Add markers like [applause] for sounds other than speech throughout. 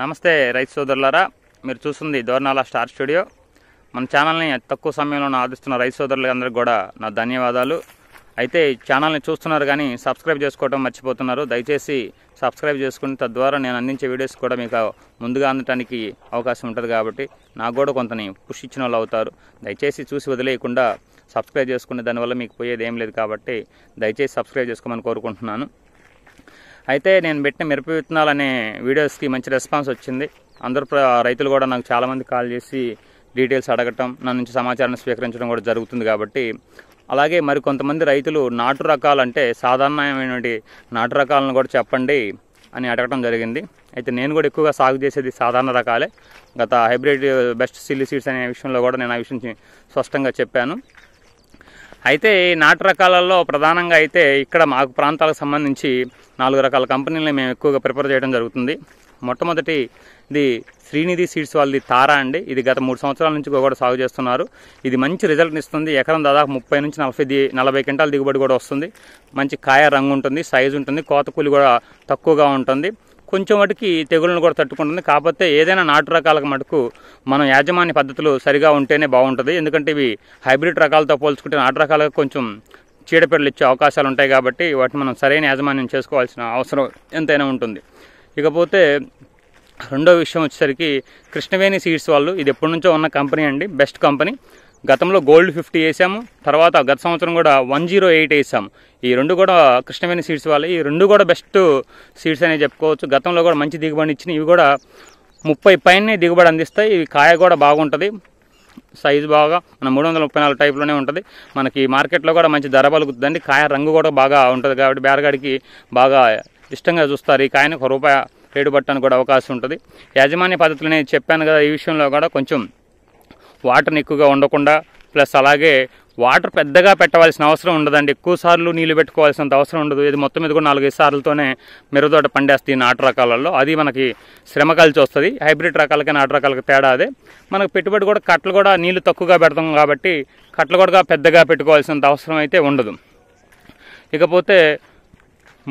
నమస్తే రైతు సోదరులారా మీరు చూస్తుంది దోర్నాల స్టార్ స్టూడియో మన ఛానల్ని తక్కువ సమయంలో ఆదిస్తున్న రైతు అందరికీ కూడా నా ధన్యవాదాలు అయితే ఛానల్ని చూస్తున్నారు కానీ సబ్స్క్రైబ్ చేసుకోవడం మర్చిపోతున్నారు దయచేసి సబ్స్క్రైబ్ చేసుకుని తద్వారా నేను అందించే వీడియోస్ కూడా మీకు ముందుగా అందటానికి అవకాశం ఉంటుంది కాబట్టి నాకు కూడా కొంతని పుష్ ఇచ్చిన వాళ్ళు అవుతారు దయచేసి చూసి వదిలేయకుండా సబ్స్క్రైబ్ చేసుకునే దానివల్ల మీకు పోయేది ఏం లేదు కాబట్టి దయచేసి సబ్స్క్రైబ్ చేసుకోమని కోరుకుంటున్నాను అయితే నేను పెట్టిన మిరప విత్తనాలనే వీడియోస్కి మంచి రెస్పాన్స్ వచ్చింది అందరు రైతులు కూడా నాకు చాలామంది కాల్ చేసి డీటెయిల్స్ అడగటం నా నుంచి సమాచారాన్ని స్వీకరించడం కూడా జరుగుతుంది కాబట్టి అలాగే మరి కొంతమంది రైతులు నాటు రకాలంటే సాధారణమైనటువంటి నాటు రకాలను కూడా చెప్పండి అని అడగటం జరిగింది అయితే నేను కూడా ఎక్కువగా సాగు చేసేది సాధారణ రకాలే గత హైబ్రిడ్ బెస్ట్ సిల్లీ సీడ్స్ అనే విషయంలో కూడా నేను ఆ విషయం స్పష్టంగా చెప్పాను అయితే ఈ నాటు రకాలలో ప్రధానంగా అయితే ఇక్కడ మాకు ప్రాంతాలకు సంబంధించి నాలుగు రకాల కంపెనీలను మేము ఎక్కువగా ప్రిపేర్ చేయడం జరుగుతుంది మొట్టమొదటి ఇది శ్రీనిధి సీడ్స్ వాళ్ళది తారా అండి ఇది గత మూడు సంవత్సరాల నుంచి కూడా సాగు చేస్తున్నారు ఇది మంచి రిజల్ట్ ఇస్తుంది ఎకరం దాదాపు ముప్పై నుంచి నలభై నలభై క్వింటాల దిగుబడి కూడా వస్తుంది మంచి కాయ రంగు ఉంటుంది సైజు ఉంటుంది కోత కూలి కూడా తక్కువగా ఉంటుంది కొంచెం వాటికి తెగుళ్ళను కూడా తట్టుకుంటుంది కాకపోతే ఏదైనా నాటు రకాలకు మటుకు మనం యాజమాన్య పద్ధతులు సరిగా ఉంటేనే బాగుంటుంది ఎందుకంటే ఇవి హైబ్రిడ్ రకాలతో పోల్చుకుంటే నాటు రకాలకు కొంచెం చీడపీడలు ఇచ్చే అవకాశాలు ఉంటాయి కాబట్టి వాటిని మనం సరైన యాజమాన్యం చేసుకోవాల్సిన అవసరం ఎంతైనా ఉంటుంది ఇకపోతే రెండో విషయం వచ్చేసరికి కృష్ణవేణి సీడ్స్ వాళ్ళు ఇది ఎప్పటి నుంచో ఉన్న కంపెనీ అండి బెస్ట్ కంపెనీ గతంలో గోల్డ్ ఫిఫ్టీ వేసాము తర్వాత గత సంవత్సరం కూడా వన్ జీరో ఎయిట్ వేసాము ఈ రెండు కూడా కృష్ణమైన సీడ్స్ వాళ్ళు ఈ రెండు కూడా బెస్ట్ సీడ్స్ అనేది చెప్పుకోవచ్చు గతంలో కూడా మంచి దిగుబడి ఇచ్చినాయి ఇవి కూడా ముప్పై పైన దిగుబడి అందిస్తాయి ఇవి కాయ కూడా బాగుంటుంది సైజు బాగా మన మూడు వందల ముప్పై నాలుగు టైప్లోనే ఉంటుంది మనకి మార్కెట్లో కూడా మంచి ధర పలుకుతుందండి కాయ రంగు కూడా బాగా ఉంటుంది కాబట్టి బేరగాడికి బాగా ఇష్టంగా చూస్తారు ఈ కాయను ఒక రూపాయి రేటు పట్టడానికి కూడా అవకాశం ఉంటుంది యాజమాన్య పద్ధతులు నేను చెప్పాను కదా ఈ విషయంలో కూడా కొంచెం వాటర్ని ఎక్కువగా ఉండకుండా ప్లస్ అలాగే వాటర్ పెద్దగా పెట్టవలసిన అవసరం ఉండదండి ఎక్కువ సార్లు నీళ్లు పెట్టుకోవాల్సినంత అవసరం ఉండదు ఇది మొత్తం మీద కూడా నాలుగైదు సార్లతోనే మెరుదోట పండేస్తుంది నాటు రకాలలో అది మనకి శ్రమ కలిసి వస్తుంది హైబ్రిడ్ రకాలకి నాటు రకాలకి తేడా అదే మనకు పెట్టుబడి కూడా కట్టలు కూడా నీళ్లు తక్కువగా పెడతాం కాబట్టి కట్టలు కూడా పెద్దగా పెట్టుకోవాల్సినంత అవసరం అయితే ఉండదు ఇకపోతే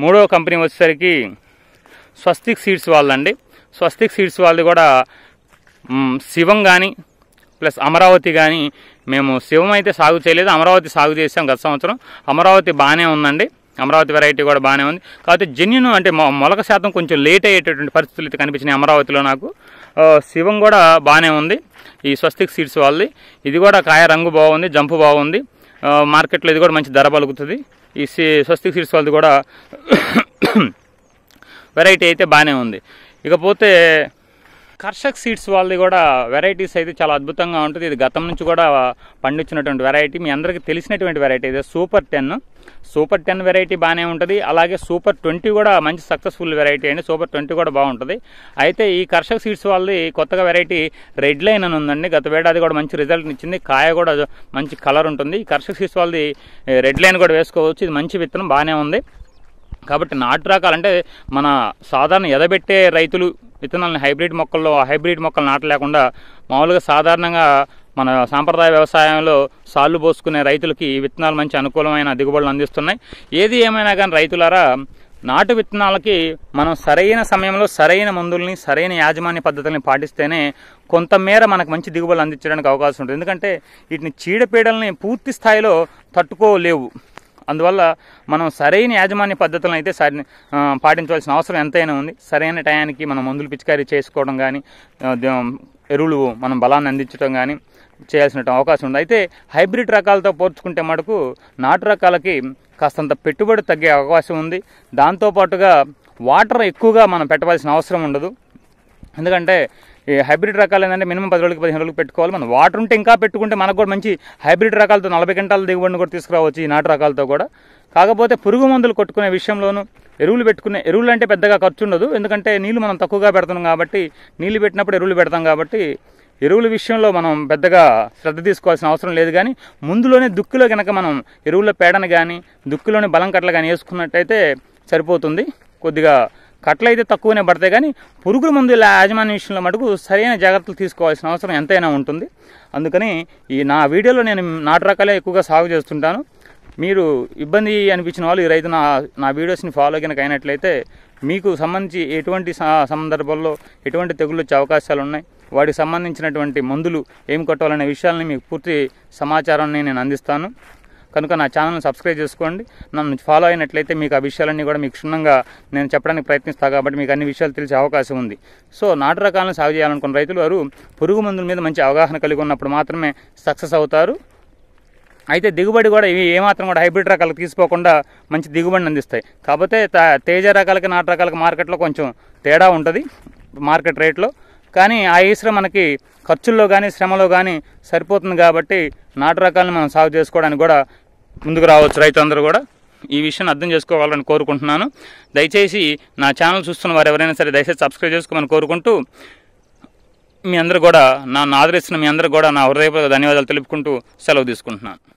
మూడో కంపెనీ వచ్చేసరికి స్వస్తిక్ సీడ్స్ వాళ్ళండి స్వస్తిక్ సీడ్స్ వాళ్ళు కూడా శివం కానీ ప్లస్ అమరావతి కానీ మేము శివం అయితే సాగు చేయలేదు అమరావతి సాగు చేసాం గత సంవత్సరం అమరావతి బాగానే ఉందండి అమరావతి వెరైటీ కూడా బాగానే ఉంది కాకపోతే జెన్యున్ అంటే మొలక శాతం కొంచెం లేట్ అయ్యేటటువంటి పరిస్థితులు అయితే కనిపించినాయి అమరావతిలో నాకు శివం కూడా బాగానే ఉంది ఈ స్వస్తిక్ సీడ్స్ వాళ్ళది ఇది కూడా కాయ రంగు బాగుంది జంపు బాగుంది మార్కెట్లో ఇది కూడా మంచి ధర పలుకుతుంది ఈ స్వస్తిక్ సీడ్స్ వాళ్ళది కూడా వెరైటీ [coughs] అయితే బాగానే ఉంది ఇకపోతే కర్షక్ సీడ్స్ వాళ్ళది కూడా వెరైటీస్ అయితే చాలా అద్భుతంగా ఉంటుంది ఇది గతం నుంచి కూడా పండించినటువంటి వెరైటీ మీ అందరికీ తెలిసినటువంటి వెరైటీ ఇది super ten super ten variety బాగానే ఉంటుంది అలాగే సూపర్ ట్వంటీ కూడా మంచి సక్సెస్ఫుల్ వెరైటీ అండి సూపర్ ట్వంటీ కూడా బాగుంటుంది అయితే ఈ కర్షక్ సీడ్స్ వాళ్ళది కొత్తగా వెరైటీ రెడ్ లైన్ అని ఉందండి గత వేడాది కూడా మంచి రిజల్ట్ ఇచ్చింది కాయ కూడా మంచి కలర్ ఉంటుంది ఈ కర్షక్ సీడ్స్ వాళ్ళది రెడ్ లైన్ కూడా వేసుకోవచ్చు ఇది మంచి విత్తనం బాగానే ఉంది కాబట్టి నాటు రకాలంటే మన సాధారణ ఎదబెట్టే రైతులు విత్తనాలను హైబ్రిడ్ మొక్కల్లో హైబ్రిడ్ మొక్కలు నాటలేకుండా మామూలుగా సాధారణంగా మన సాంప్రదాయ వ్యవసాయంలో సాళ్ళు పోసుకునే రైతులకి విత్తనాలు మంచి అనుకూలమైన దిగుబడులు అందిస్తున్నాయి ఏది ఏమైనా కానీ రైతులారా నాటు విత్తనాలకి మనం సరైన సమయంలో సరైన మందుల్ని సరైన యాజమాన్య పద్ధతుల్ని పాటిస్తేనే కొంతమేర మనకు మంచి దిగుబడులు అందించడానికి అవకాశం ఉంటుంది ఎందుకంటే వీటిని చీడపీడల్ని పూర్తి స్థాయిలో తట్టుకోలేవు అందువల్ల మనం సరైన యాజమాన్య పద్ధతులను అయితే పాటించవలసిన అవసరం ఎంతైనా ఉంది సరైన టయానికి మనం మందులు పిచికారీ చేసుకోవడం కానీ ఎరువులు మనం బలాన్ని అందించడం కానీ చేయాల్సిన అవకాశం ఉంది అయితే హైబ్రిడ్ రకాలతో పోల్చుకుంటే మటుకు నాటు రకాలకి కాస్తంత పెట్టుబడి తగ్గే అవకాశం ఉంది దాంతోపాటుగా వాటర్ ఎక్కువగా మనం పెట్టవలసిన అవసరం ఉండదు ఎందుకంటే ఈ హైబ్రిడ్ రకాలు ఏంటంటే మినిమం పది రోజులకి పదిహేను రోజులకు పెట్టుకోవాలి మనం వాటర్ ఉంటే ఇంకా పెట్టుకుంటే మనకు కూడా మంచి హైబ్రిడ్ రకాలతో నలభై గంటల దిగుబడిని కూడా తీసుకురావచ్చు ఈ నాటు రకాలతో కూడా కాకపోతే పురుగు మందులు కొట్టుకునే విషయంలోనూ ఎరువులు పెట్టుకునే ఎరువులు అంటే పెద్దగా ఖర్చు ఉండదు ఎందుకంటే నీళ్ళు మనం తక్కువగా పెడుతున్నాం కాబట్టి నీళ్ళు పెట్టినప్పుడు ఎరువులు పెడతాం కాబట్టి ఎరువుల విషయంలో మనం పెద్దగా శ్రద్ధ తీసుకోవాల్సిన అవసరం లేదు కానీ ముందులోనే దుక్కులో కనుక మనం ఎరువుల పేడను కానీ దుక్కులోని బలం కట్టలు కానీ వేసుకున్నట్టయితే సరిపోతుంది కొద్దిగా కట్టలు అయితే తక్కువనే పడతాయి కానీ పురుగుల మందుల యాజమాన్య విషయంలో మటుకు సరైన జాగ్రత్తలు తీసుకోవాల్సిన అవసరం ఎంతైనా ఉంటుంది అందుకని ఈ నా వీడియోలో నేను నాటు రకాలే ఎక్కువగా సాగు చేస్తుంటాను మీరు ఇబ్బంది అనిపించిన వాళ్ళు ఈ రైతు నా నా వీడియోస్ని ఫాలో కనుక అయినట్లయితే మీకు సంబంధించి ఎటువంటి సందర్భాల్లో ఎటువంటి తెగులు వచ్చే అవకాశాలు ఉన్నాయి వాటికి సంబంధించినటువంటి మందులు ఏమి కొట్టాలనే విషయాలని మీకు పూర్తి సమాచారాన్ని నేను అందిస్తాను కనుక నా ఛానల్ని సబ్స్క్రైబ్ చేసుకోండి నన్ను ఫాలో అయినట్లయితే మీకు ఆ విషయాలన్నీ కూడా మీకు క్షుణ్ణంగా నేను చెప్పడానికి ప్రయత్నిస్తాను కాబట్టి మీకు అన్ని విషయాలు తెలిసే అవకాశం ఉంది సో నాటు రకాలను సాగు చేయాలనుకున్న రైతులు వారు పురుగు మందుల మీద మంచి అవగాహన కలిగి ఉన్నప్పుడు మాత్రమే సక్సెస్ అవుతారు అయితే దిగుబడి కూడా ఇవి ఏమాత్రం కూడా హైబ్రిడ్ రకాలకు తీసుకోకుండా మంచి దిగుబడిని అందిస్తాయి కాకపోతే తేజ రకాలకి నాటు రకాలకి మార్కెట్లో కొంచెం తేడా ఉంటుంది మార్కెట్ రేట్లో కానీ ఆ ఈసర మనకి ఖర్చుల్లో కానీ శ్రమలో కానీ సరిపోతుంది కాబట్టి నాటు రకాలను మనం సాగు చేసుకోవడానికి కూడా ముందుకు రావచ్చు రైతులందరూ కూడా ఈ విషయాన్ని అర్థం చేసుకోవాలని కోరుకుంటున్నాను దయచేసి నా ఛానల్ చూస్తున్న వారు ఎవరైనా సరే దయచేసి సబ్స్క్రైబ్ చేసుకోమని కోరుకుంటూ మీ అందరూ కూడా నన్ను ఆదరిస్తున్న మీ అందరూ కూడా నా హృదయపూర్వక ధన్యవాదాలు తెలుపుకుంటూ సెలవు తీసుకుంటున్నాను